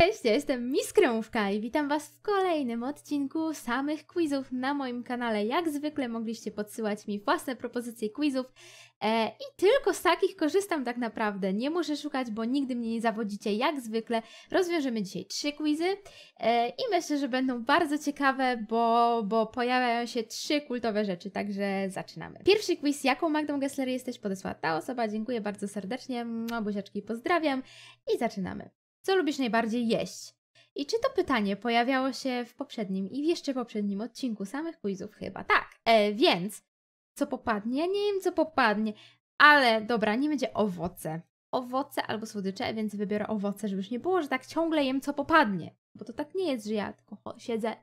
Cześć, ja jestem Miss i witam Was w kolejnym odcinku samych quizów na moim kanale. Jak zwykle mogliście podsyłać mi własne propozycje quizów e, i tylko z takich korzystam tak naprawdę. Nie muszę szukać, bo nigdy mnie nie zawodzicie. Jak zwykle rozwiążemy dzisiaj trzy quizy e, i myślę, że będą bardzo ciekawe, bo, bo pojawiają się trzy kultowe rzeczy, także zaczynamy. Pierwszy quiz, jaką Magdą Gessler jesteś, podesłała ta osoba. Dziękuję bardzo serdecznie, buziaczki pozdrawiam i zaczynamy. Co lubisz najbardziej jeść? I czy to pytanie pojawiało się w poprzednim i w jeszcze poprzednim odcinku samych quizów chyba? Tak, e, więc co popadnie? Ja nie wiem, co popadnie, ale dobra, nie będzie owoce. Owoce albo słodycze, więc wybiorę owoce, żeby już nie było, że tak ciągle jem, co popadnie. Bo to tak nie jest, że ja tylko siedzę,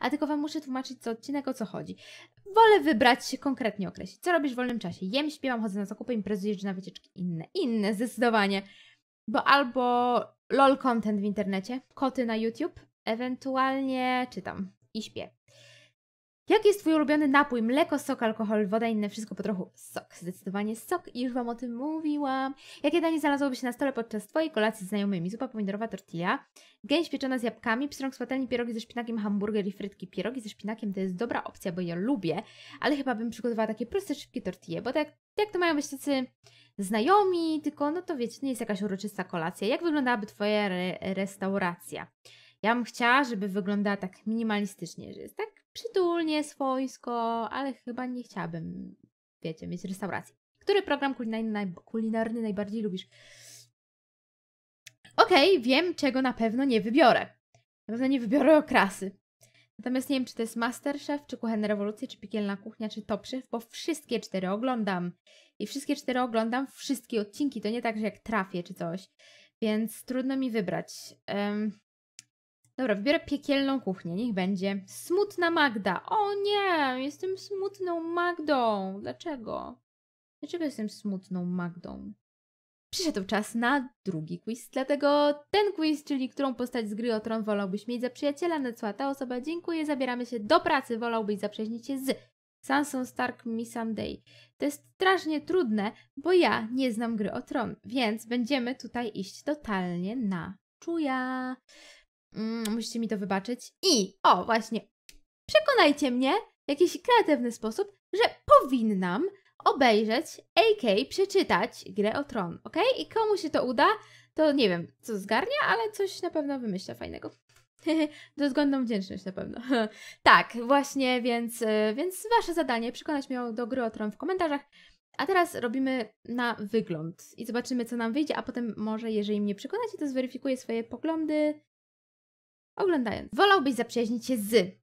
a tylko Wam muszę tłumaczyć co odcinek, o co chodzi. Wolę wybrać się konkretnie określić. Co robisz w wolnym czasie? Jem, śpiewam, chodzę na zakupy, imprezuję, czy na wycieczki inne. Inne, zdecydowanie bo albo lol content w internecie, koty na YouTube, ewentualnie czytam i śpię. Jaki jest Twój ulubiony napój? Mleko, sok, alkohol, woda, inne wszystko po trochu. Sok, zdecydowanie sok i już Wam o tym mówiłam. Jakie danie znalazłoby się na stole podczas Twojej kolacji z znajomymi? Zupa pomidorowa, tortilla, gęś pieczona z jabłkami, pstrąg z patelni, pierogi ze szpinakiem, hamburger i frytki. Pierogi ze szpinakiem to jest dobra opcja, bo ja lubię, ale chyba bym przygotowała takie proste, szybkie tortille, bo tak, tak to mają być tacy znajomi, tylko no to wiecie, nie jest jakaś uroczysta kolacja. Jak wyglądałaby Twoja re restauracja? Ja bym chciała, żeby wyglądała tak minimalistycznie, że jest tak przytulnie, swojsko, ale chyba nie chciałabym, wiecie, mieć restauracji. Który program kulinarny, kulinarny najbardziej lubisz? Okej, okay, wiem, czego na pewno nie wybiorę. Na pewno nie wybiorę okrasy. Natomiast nie wiem, czy to jest Masterchef, czy Kuchenne Rewolucje, czy Piekielna Kuchnia, czy Top Chef, bo wszystkie cztery oglądam. I wszystkie cztery oglądam, wszystkie odcinki. To nie tak, że jak trafię czy coś. Więc trudno mi wybrać. Um, Dobra, wybiorę piekielną kuchnię, niech będzie. Smutna Magda. O nie, jestem smutną Magdą. Dlaczego? Dlaczego jestem smutną Magdą? Przyszedł czas na drugi quiz, dlatego ten quiz, czyli którą postać z gry o tron wolałbyś mieć za przyjaciela, nacła ta osoba. Dziękuję, zabieramy się do pracy, wolałbyś zaprzyjaźnić się z Sanson Stark Missam Day. To jest strasznie trudne, bo ja nie znam gry o tron, więc będziemy tutaj iść totalnie na czuja. Mm, musicie mi to wybaczyć. I o, właśnie, przekonajcie mnie w jakiś kreatywny sposób, że powinnam obejrzeć, AK przeczytać Grę o Tron, ok? I komu się to uda, to nie wiem, co zgarnia, ale coś na pewno wymyśla fajnego. do zgodną wdzięczność na pewno. tak, właśnie, więc, y, więc wasze zadanie przekonać mnie do Gry o Tron w komentarzach. A teraz robimy na wygląd i zobaczymy, co nam wyjdzie, a potem może, jeżeli mnie przekonacie, to zweryfikuję swoje poglądy oglądając. Wolałbyś zaprzyjaźnić się z.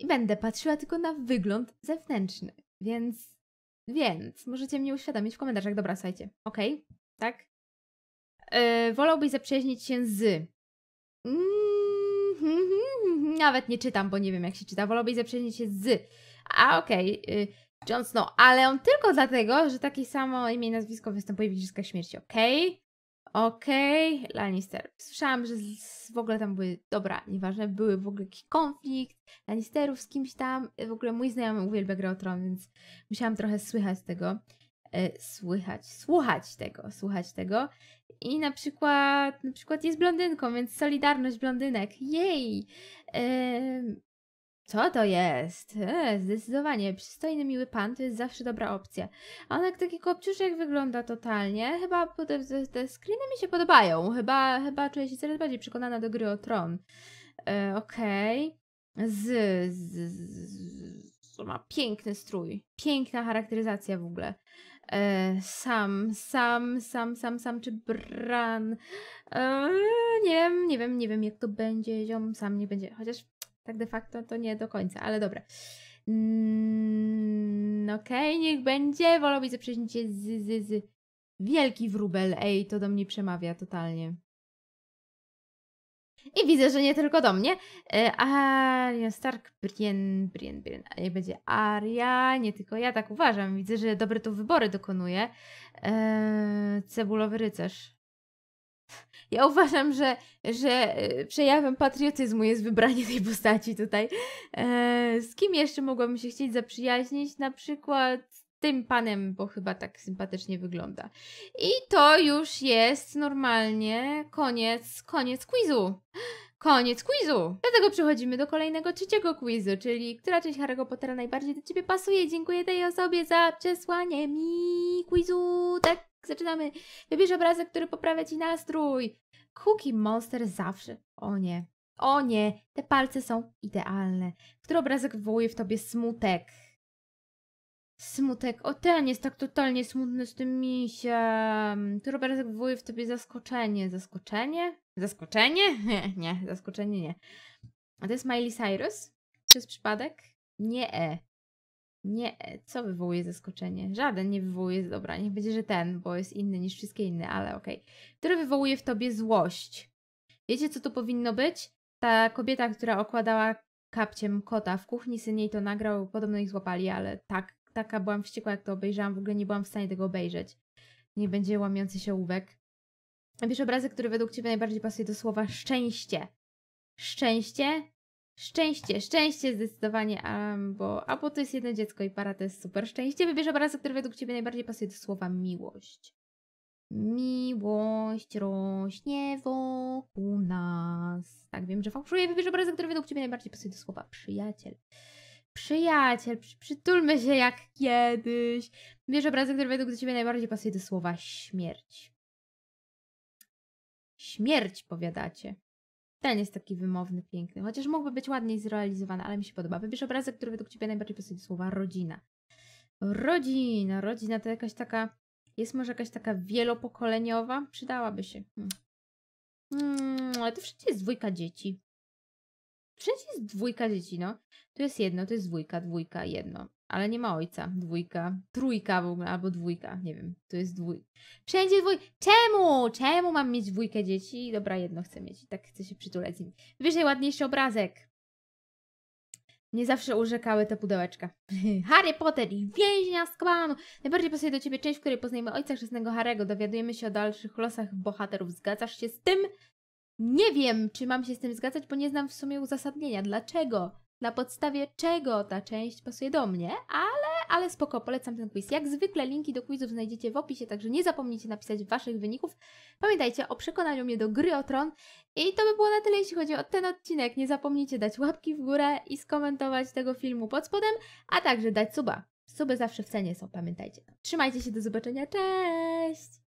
I będę patrzyła tylko na wygląd zewnętrzny, więc. Więc możecie mnie uświadomić w komentarzach. Dobra, słuchajcie. Okej, okay? tak? Yy, wolałbyś zaprzyjaźnić się z. nawet nie czytam, bo nie wiem jak się czyta. Wolałbyś zaprzyjaźnić się z. A okej, okay. yy, Johnson, ale on tylko dlatego, że takie samo imię i nazwisko występuje w Igrzyskach Śmierci, okej? Okay? Okej, okay, Lannister. Słyszałam, że z, w ogóle tam były, dobra, nieważne, były w ogóle jakiś konflikt Lannisterów z kimś tam. W ogóle mój znajomy uwielbia grę o tron, więc musiałam trochę słychać tego. E, słychać, słuchać tego, słuchać tego. I na przykład, na przykład jest blondynką, więc solidarność blondynek. Jej! E, co to jest? E, zdecydowanie, przystojny, miły pan to jest zawsze dobra opcja. A on jak taki kopciuszek wygląda totalnie. Chyba te, te screeny mi się podobają. Chyba, chyba czuję się coraz bardziej przekonana do gry o tron. E, Okej. Okay. Z, z, z, ma piękny strój. Piękna charakteryzacja w ogóle. E, sam, sam, sam, sam, sam czy Bran. E, nie wiem, nie wiem, nie wiem jak to będzie. Ziom sam nie będzie. Chociaż tak de facto to nie do końca, ale dobra. Mm, Okej, okay, niech będzie. Wolę być zaprzeźnicie z, z, z. Wielki wróbel. Ej, to do mnie przemawia totalnie. I widzę, że nie tylko do mnie. E, Arya Stark, Brien, Brien, Brien. Nie będzie Aria, nie tylko ja tak uważam. Widzę, że dobre tu wybory dokonuje. E, cebulowy rycerz. Ja uważam, że, że e, przejawem patriotyzmu jest wybranie tej postaci tutaj. E, z kim jeszcze mogłabym się chcieć zaprzyjaźnić? Na przykład tym panem, bo chyba tak sympatycznie wygląda. I to już jest normalnie koniec, koniec quizu. Koniec quizu! Dlatego przechodzimy do kolejnego trzeciego quizu, czyli która część Harry'ego Pottera najbardziej do Ciebie pasuje. Dziękuję tej osobie za przesłanie mi quizu, tak zaczynamy. Wybierz obrazek, który poprawia ci nastrój. Cookie Monster zawsze. O nie. O nie, te palce są idealne. Który obrazek wywołuje w tobie smutek? Smutek. O, ten jest tak totalnie smutny z tym misiem. Który obrazek wywołuje w tobie zaskoczenie? Zaskoczenie? Zaskoczenie? Nie, nie, zaskoczenie nie. A to jest Miley Cyrus? Przez przypadek? Nie, nie, co wywołuje zaskoczenie? Żaden nie wywołuje, dobra, niech będzie, że ten, bo jest inny niż wszystkie inne, ale okej. Okay. Który wywołuje w tobie złość. Wiecie, co to powinno być? Ta kobieta, która okładała kapciem kota w kuchni, syn jej to nagrał, podobno ich złapali, ale tak, taka byłam wściekła, jak to obejrzałam, w ogóle nie byłam w stanie tego obejrzeć. Nie będzie łamiący się łówek. Napisz obrazy, który według Ciebie najbardziej pasuje do słowa szczęście. Szczęście Szczęście, szczęście zdecydowanie, bo, albo to jest jedno dziecko i para to jest super szczęście. Wybierz obrazek, który według Ciebie najbardziej pasuje do słowa miłość. Miłość rośnie wokół nas. Tak, wiem, że fałszuję. Wybierz obrazek, który według Ciebie najbardziej pasuje do słowa przyjaciel. Przyjaciel, przy, przytulmy się jak kiedyś. Wybierz obrazek, który według Ciebie najbardziej pasuje do słowa śmierć. Śmierć, powiadacie. Ten jest taki wymowny, piękny, chociaż mógłby być ładniej zrealizowany, ale mi się podoba. Wybierz obrazek, który według Ciebie najbardziej pasuje do słowa rodzina. Rodzina, rodzina to jakaś taka, jest może jakaś taka wielopokoleniowa, przydałaby się. Hmm. Hmm, ale to wszędzie jest dwójka dzieci. Wszędzie jest dwójka dzieci, no. Tu jest jedno, to jest dwójka, dwójka, jedno ale nie ma ojca. Dwójka, trójka w ogóle, albo dwójka, nie wiem, to jest dwój. Wszędzie dwój. Czemu? Czemu mam mieć dwójkę dzieci? Dobra, jedno chcę mieć, tak chcę się przytulać z nimi. Wyżej ładniejszy obrazek. Nie zawsze urzekały te pudełeczka. Harry Potter i więźnia z Kabanu. Najbardziej pasuje do ciebie część, w której poznajemy ojca chrzestnego Harego. Dowiadujemy się o dalszych losach bohaterów. Zgadzasz się z tym? Nie wiem, czy mam się z tym zgadzać, bo nie znam w sumie uzasadnienia. Dlaczego? na podstawie czego ta część pasuje do mnie, ale, ale spoko, polecam ten quiz. Jak zwykle linki do quizów znajdziecie w opisie, także nie zapomnijcie napisać waszych wyników. Pamiętajcie o przekonaniu mnie do gry o tron i to by było na tyle, jeśli chodzi o ten odcinek. Nie zapomnijcie dać łapki w górę i skomentować tego filmu pod spodem, a także dać suba. Suby zawsze w cenie są, pamiętajcie. Trzymajcie się, do zobaczenia, cześć!